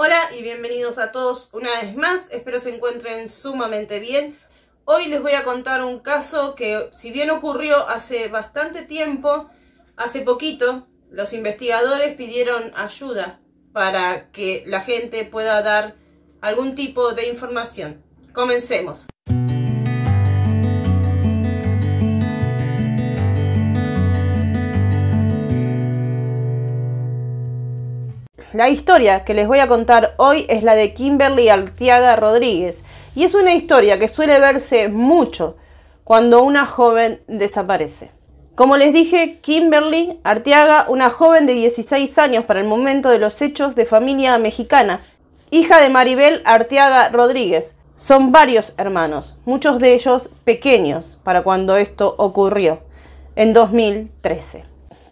Hola y bienvenidos a todos una vez más, espero se encuentren sumamente bien. Hoy les voy a contar un caso que si bien ocurrió hace bastante tiempo, hace poquito los investigadores pidieron ayuda para que la gente pueda dar algún tipo de información. Comencemos. La historia que les voy a contar hoy es la de Kimberly Artiaga Rodríguez y es una historia que suele verse mucho cuando una joven desaparece. Como les dije, Kimberly Arteaga, una joven de 16 años para el momento de los hechos de familia mexicana, hija de Maribel Arteaga Rodríguez. Son varios hermanos, muchos de ellos pequeños para cuando esto ocurrió, en 2013.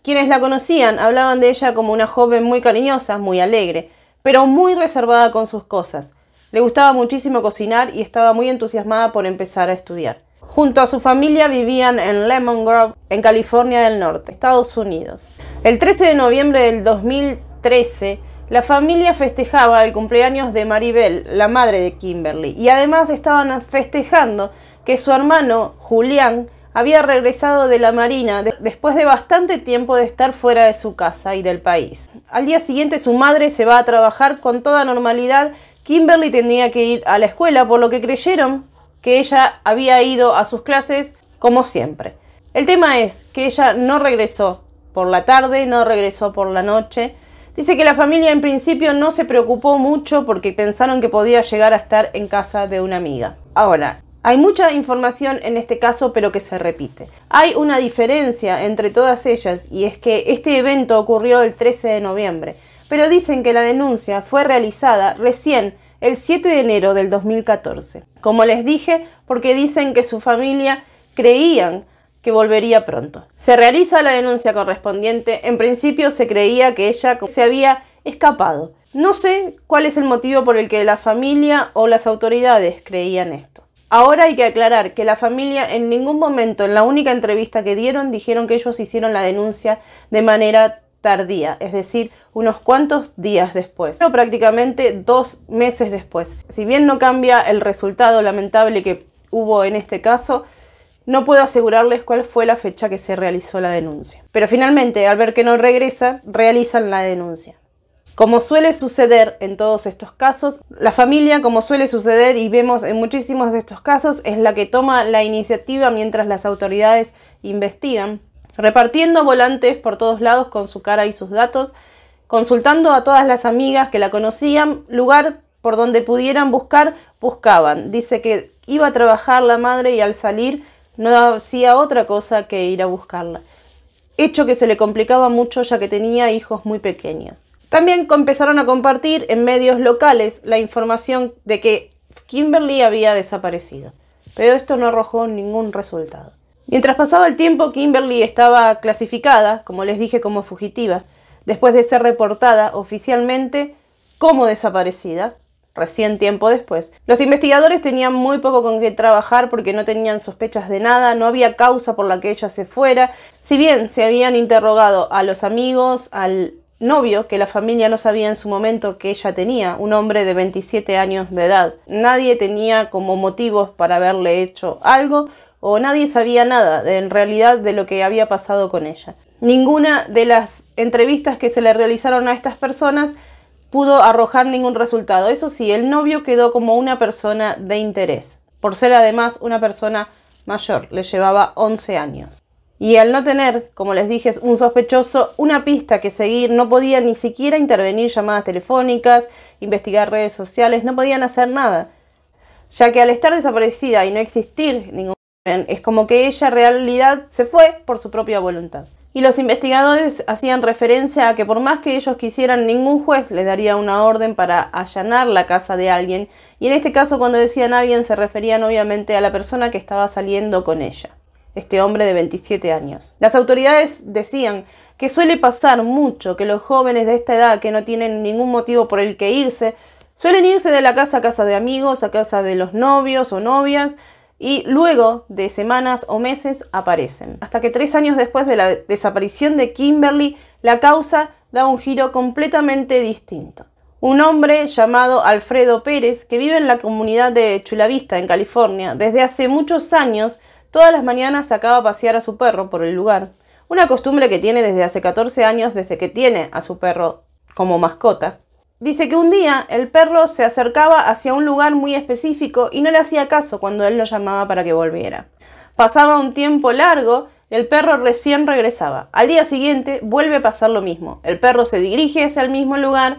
Quienes la conocían hablaban de ella como una joven muy cariñosa, muy alegre, pero muy reservada con sus cosas. Le gustaba muchísimo cocinar y estaba muy entusiasmada por empezar a estudiar. Junto a su familia vivían en Lemon Grove, en California del Norte, Estados Unidos. El 13 de noviembre del 2013, la familia festejaba el cumpleaños de Maribel, la madre de Kimberly, y además estaban festejando que su hermano Julián había regresado de la Marina después de bastante tiempo de estar fuera de su casa y del país. Al día siguiente su madre se va a trabajar con toda normalidad. Kimberly tenía que ir a la escuela, por lo que creyeron que ella había ido a sus clases como siempre. El tema es que ella no regresó por la tarde, no regresó por la noche. Dice que la familia en principio no se preocupó mucho porque pensaron que podía llegar a estar en casa de una amiga. Ahora, hay mucha información en este caso, pero que se repite. Hay una diferencia entre todas ellas y es que este evento ocurrió el 13 de noviembre, pero dicen que la denuncia fue realizada recién el 7 de enero del 2014. Como les dije, porque dicen que su familia creían que volvería pronto. Se realiza la denuncia correspondiente. En principio se creía que ella se había escapado. No sé cuál es el motivo por el que la familia o las autoridades creían esto. Ahora hay que aclarar que la familia en ningún momento, en la única entrevista que dieron, dijeron que ellos hicieron la denuncia de manera tardía, es decir, unos cuantos días después, o prácticamente dos meses después. Si bien no cambia el resultado lamentable que hubo en este caso, no puedo asegurarles cuál fue la fecha que se realizó la denuncia. Pero finalmente, al ver que no regresa, realizan la denuncia. Como suele suceder en todos estos casos, la familia, como suele suceder y vemos en muchísimos de estos casos, es la que toma la iniciativa mientras las autoridades investigan, repartiendo volantes por todos lados con su cara y sus datos, consultando a todas las amigas que la conocían, lugar por donde pudieran buscar, buscaban. Dice que iba a trabajar la madre y al salir no hacía otra cosa que ir a buscarla. Hecho que se le complicaba mucho ya que tenía hijos muy pequeños. También empezaron a compartir en medios locales la información de que Kimberly había desaparecido, pero esto no arrojó ningún resultado. Mientras pasaba el tiempo, Kimberly estaba clasificada, como les dije, como fugitiva, después de ser reportada oficialmente como desaparecida, recién tiempo después. Los investigadores tenían muy poco con qué trabajar porque no tenían sospechas de nada, no había causa por la que ella se fuera. Si bien se habían interrogado a los amigos, al novio que la familia no sabía en su momento que ella tenía, un hombre de 27 años de edad. Nadie tenía como motivos para haberle hecho algo o nadie sabía nada de, en realidad de lo que había pasado con ella. Ninguna de las entrevistas que se le realizaron a estas personas pudo arrojar ningún resultado. Eso sí, el novio quedó como una persona de interés, por ser además una persona mayor, le llevaba 11 años. Y al no tener, como les dije, un sospechoso, una pista que seguir, no podía ni siquiera intervenir llamadas telefónicas, investigar redes sociales, no podían hacer nada. Ya que al estar desaparecida y no existir ningún es como que ella en realidad se fue por su propia voluntad. Y los investigadores hacían referencia a que por más que ellos quisieran, ningún juez les daría una orden para allanar la casa de alguien. Y en este caso, cuando decían alguien, se referían obviamente a la persona que estaba saliendo con ella este hombre de 27 años. Las autoridades decían que suele pasar mucho que los jóvenes de esta edad que no tienen ningún motivo por el que irse, suelen irse de la casa a casa de amigos, a casa de los novios o novias, y luego de semanas o meses aparecen. Hasta que tres años después de la desaparición de Kimberly, la causa da un giro completamente distinto. Un hombre llamado Alfredo Pérez, que vive en la comunidad de Chulavista, en California, desde hace muchos años, Todas las mañanas sacaba a pasear a su perro por el lugar, una costumbre que tiene desde hace 14 años desde que tiene a su perro como mascota. Dice que un día el perro se acercaba hacia un lugar muy específico y no le hacía caso cuando él lo llamaba para que volviera. Pasaba un tiempo largo el perro recién regresaba. Al día siguiente vuelve a pasar lo mismo. El perro se dirige hacia el mismo lugar,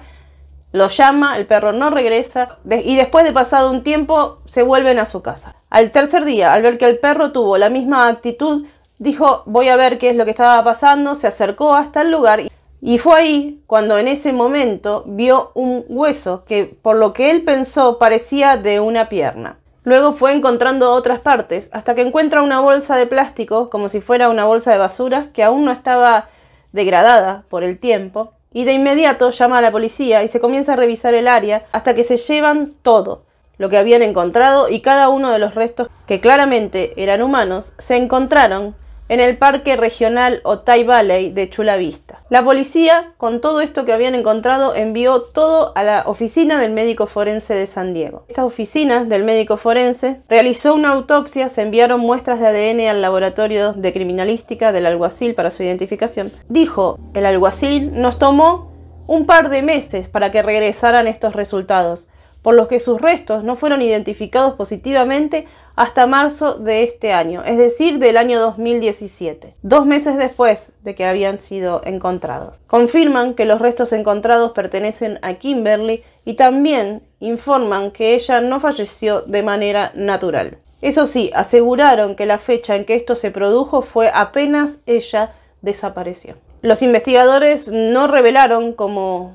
lo llama, el perro no regresa y después de pasado un tiempo se vuelven a su casa. Al tercer día, al ver que el perro tuvo la misma actitud, dijo voy a ver qué es lo que estaba pasando, se acercó hasta el lugar y fue ahí cuando en ese momento vio un hueso que por lo que él pensó parecía de una pierna. Luego fue encontrando otras partes hasta que encuentra una bolsa de plástico como si fuera una bolsa de basura que aún no estaba degradada por el tiempo y de inmediato llama a la policía y se comienza a revisar el área hasta que se llevan todo lo que habían encontrado y cada uno de los restos que claramente eran humanos se encontraron en el Parque Regional Otay Valley de Chula Vista. La policía, con todo esto que habían encontrado, envió todo a la oficina del médico forense de San Diego. Esta oficina del médico forense realizó una autopsia, se enviaron muestras de ADN al laboratorio de criminalística del alguacil para su identificación. Dijo, el alguacil nos tomó un par de meses para que regresaran estos resultados por los que sus restos no fueron identificados positivamente hasta marzo de este año, es decir, del año 2017, dos meses después de que habían sido encontrados. Confirman que los restos encontrados pertenecen a Kimberly y también informan que ella no falleció de manera natural. Eso sí, aseguraron que la fecha en que esto se produjo fue apenas ella desapareció. Los investigadores no revelaron, cómo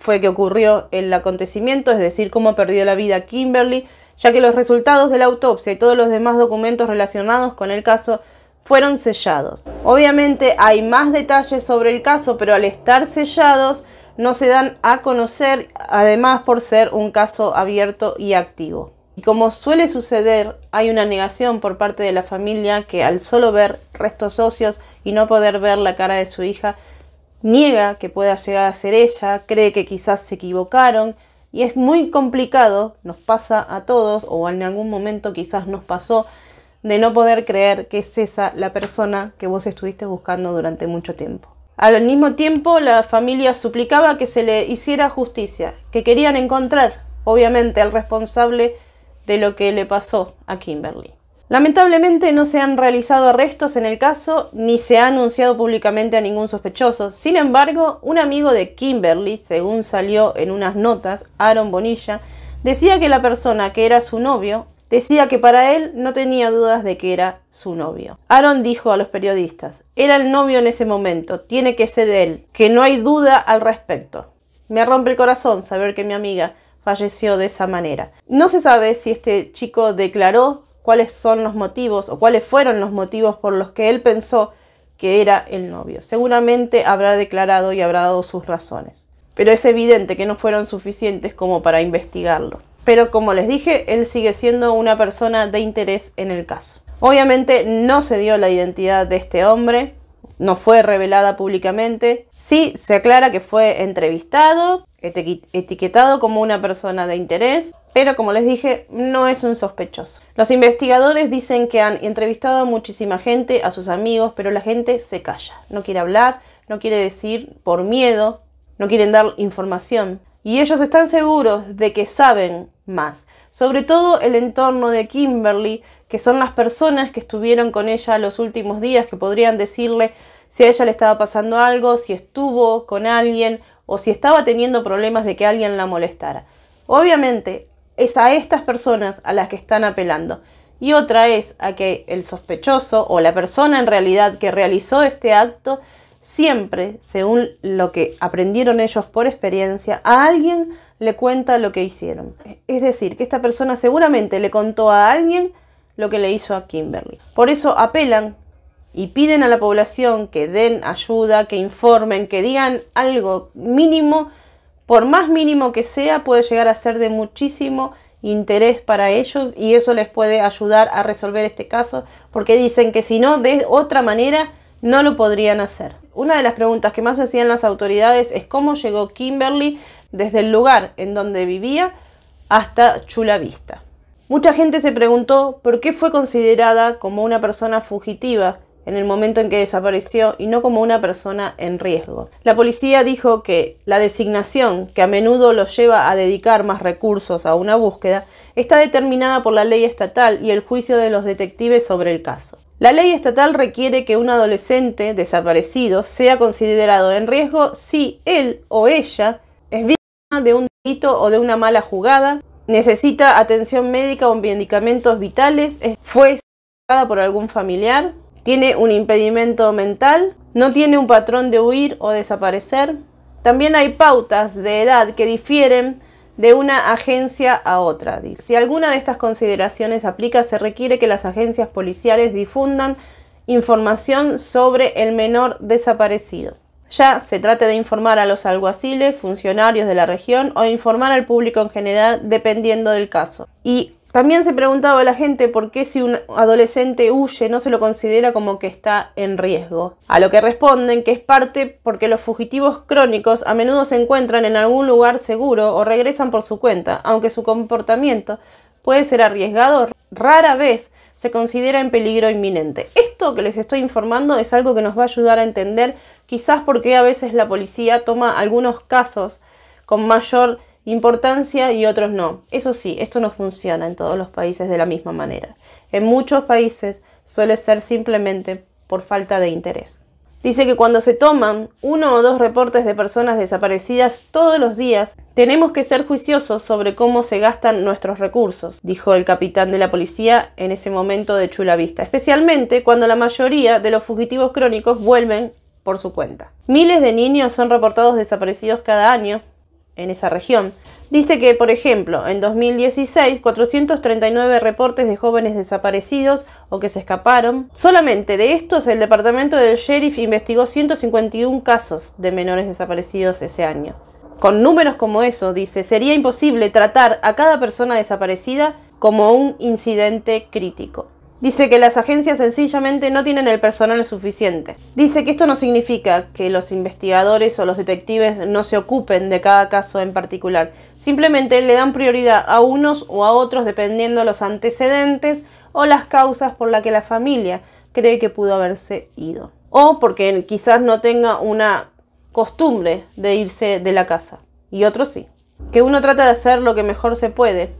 fue que ocurrió el acontecimiento, es decir, cómo perdió la vida Kimberly, ya que los resultados de la autopsia y todos los demás documentos relacionados con el caso fueron sellados. Obviamente hay más detalles sobre el caso, pero al estar sellados no se dan a conocer, además por ser un caso abierto y activo. Y como suele suceder, hay una negación por parte de la familia que al solo ver restos óseos y no poder ver la cara de su hija, niega que pueda llegar a ser ella, cree que quizás se equivocaron y es muy complicado, nos pasa a todos o en algún momento quizás nos pasó de no poder creer que es esa la persona que vos estuviste buscando durante mucho tiempo. Al mismo tiempo, la familia suplicaba que se le hiciera justicia, que querían encontrar, obviamente, al responsable de lo que le pasó a Kimberly. Lamentablemente no se han realizado arrestos en el caso ni se ha anunciado públicamente a ningún sospechoso. Sin embargo, un amigo de Kimberly, según salió en unas notas, Aaron Bonilla, decía que la persona que era su novio decía que para él no tenía dudas de que era su novio. Aaron dijo a los periodistas, era el novio en ese momento, tiene que ser él, que no hay duda al respecto. Me rompe el corazón saber que mi amiga falleció de esa manera. No se sabe si este chico declaró cuáles son los motivos o cuáles fueron los motivos por los que él pensó que era el novio. Seguramente habrá declarado y habrá dado sus razones. Pero es evidente que no fueron suficientes como para investigarlo. Pero como les dije, él sigue siendo una persona de interés en el caso. Obviamente no se dio la identidad de este hombre, no fue revelada públicamente, Sí, se aclara que fue entrevistado, etiquetado como una persona de interés, pero como les dije, no es un sospechoso. Los investigadores dicen que han entrevistado a muchísima gente, a sus amigos, pero la gente se calla, no quiere hablar, no quiere decir por miedo, no quieren dar información. Y ellos están seguros de que saben más, sobre todo el entorno de Kimberly, que son las personas que estuvieron con ella los últimos días, que podrían decirle si a ella le estaba pasando algo, si estuvo con alguien o si estaba teniendo problemas de que alguien la molestara. Obviamente es a estas personas a las que están apelando. Y otra es a que el sospechoso o la persona en realidad que realizó este acto siempre, según lo que aprendieron ellos por experiencia, a alguien le cuenta lo que hicieron. Es decir, que esta persona seguramente le contó a alguien lo que le hizo a Kimberly. Por eso apelan y piden a la población que den ayuda, que informen, que digan algo mínimo, por más mínimo que sea, puede llegar a ser de muchísimo interés para ellos y eso les puede ayudar a resolver este caso porque dicen que si no, de otra manera, no lo podrían hacer. Una de las preguntas que más hacían las autoridades es cómo llegó Kimberly desde el lugar en donde vivía hasta Chula Vista. Mucha gente se preguntó por qué fue considerada como una persona fugitiva en el momento en que desapareció y no como una persona en riesgo. La policía dijo que la designación, que a menudo los lleva a dedicar más recursos a una búsqueda, está determinada por la ley estatal y el juicio de los detectives sobre el caso. La ley estatal requiere que un adolescente desaparecido sea considerado en riesgo si él o ella es víctima de un delito o de una mala jugada, necesita atención médica o medicamentos vitales, fue por algún familiar, tiene un impedimento mental, no tiene un patrón de huir o desaparecer. También hay pautas de edad que difieren de una agencia a otra. Si alguna de estas consideraciones aplica, se requiere que las agencias policiales difundan información sobre el menor desaparecido. Ya se trate de informar a los alguaciles, funcionarios de la región o informar al público en general dependiendo del caso. Y también se preguntaba a la gente por qué si un adolescente huye no se lo considera como que está en riesgo. A lo que responden que es parte porque los fugitivos crónicos a menudo se encuentran en algún lugar seguro o regresan por su cuenta, aunque su comportamiento puede ser arriesgado, rara vez se considera en peligro inminente. Esto que les estoy informando es algo que nos va a ayudar a entender quizás por qué a veces la policía toma algunos casos con mayor importancia y otros no. Eso sí, esto no funciona en todos los países de la misma manera. En muchos países suele ser simplemente por falta de interés. Dice que cuando se toman uno o dos reportes de personas desaparecidas todos los días, tenemos que ser juiciosos sobre cómo se gastan nuestros recursos, dijo el capitán de la policía en ese momento de chula vista... especialmente cuando la mayoría de los fugitivos crónicos vuelven por su cuenta. Miles de niños son reportados desaparecidos cada año, en esa región. Dice que, por ejemplo, en 2016, 439 reportes de jóvenes desaparecidos o que se escaparon. Solamente de estos, el departamento del sheriff investigó 151 casos de menores desaparecidos ese año. Con números como eso, dice, sería imposible tratar a cada persona desaparecida como un incidente crítico. Dice que las agencias sencillamente no tienen el personal suficiente. Dice que esto no significa que los investigadores o los detectives no se ocupen de cada caso en particular. Simplemente le dan prioridad a unos o a otros dependiendo los antecedentes o las causas por las que la familia cree que pudo haberse ido. O porque quizás no tenga una costumbre de irse de la casa. Y otros sí. Que uno trata de hacer lo que mejor se puede,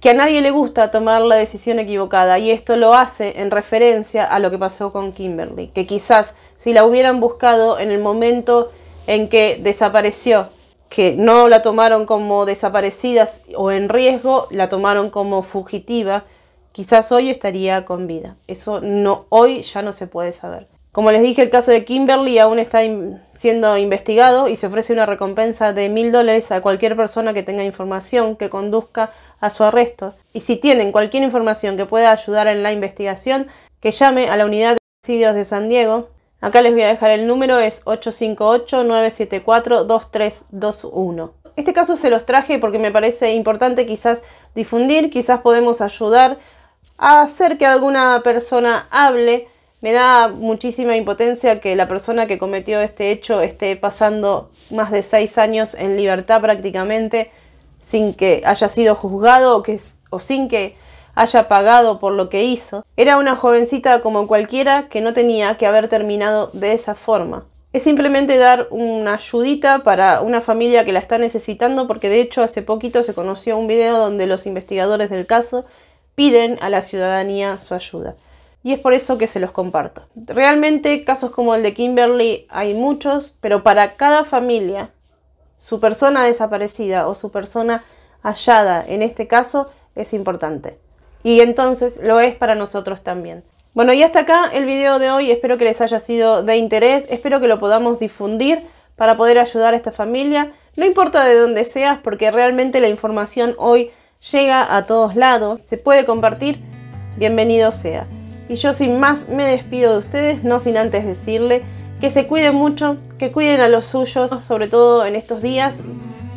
que a nadie le gusta tomar la decisión equivocada y esto lo hace en referencia a lo que pasó con Kimberly, que quizás si la hubieran buscado en el momento en que desapareció, que no la tomaron como desaparecida o en riesgo, la tomaron como fugitiva, quizás hoy estaría con vida. Eso no hoy ya no se puede saber. Como les dije, el caso de Kimberly aún está siendo investigado y se ofrece una recompensa de mil dólares a cualquier persona que tenga información que conduzca a su arresto y si tienen cualquier información que pueda ayudar en la investigación, que llame a la unidad de homicidios de San Diego. Acá les voy a dejar el número, es 858-974-2321. Este caso se los traje porque me parece importante quizás difundir, quizás podemos ayudar a hacer que alguna persona hable. Me da muchísima impotencia que la persona que cometió este hecho esté pasando más de seis años en libertad prácticamente sin que haya sido juzgado o, que, o sin que haya pagado por lo que hizo, era una jovencita como cualquiera que no tenía que haber terminado de esa forma. Es simplemente dar una ayudita para una familia que la está necesitando porque de hecho hace poquito se conoció un video donde los investigadores del caso piden a la ciudadanía su ayuda. Y es por eso que se los comparto. Realmente casos como el de Kimberly hay muchos, pero para cada familia su persona desaparecida o su persona hallada, en este caso, es importante. Y entonces lo es para nosotros también. Bueno, y hasta acá el video de hoy. Espero que les haya sido de interés. Espero que lo podamos difundir para poder ayudar a esta familia. No importa de dónde seas, porque realmente la información hoy llega a todos lados. Se puede compartir. Bienvenido sea. Y yo sin más me despido de ustedes, no sin antes decirle que se cuiden mucho, que cuiden a los suyos, sobre todo en estos días.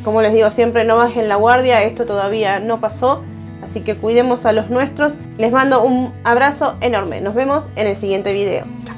Como les digo siempre, no bajen la guardia, esto todavía no pasó, así que cuidemos a los nuestros. Les mando un abrazo enorme, nos vemos en el siguiente video.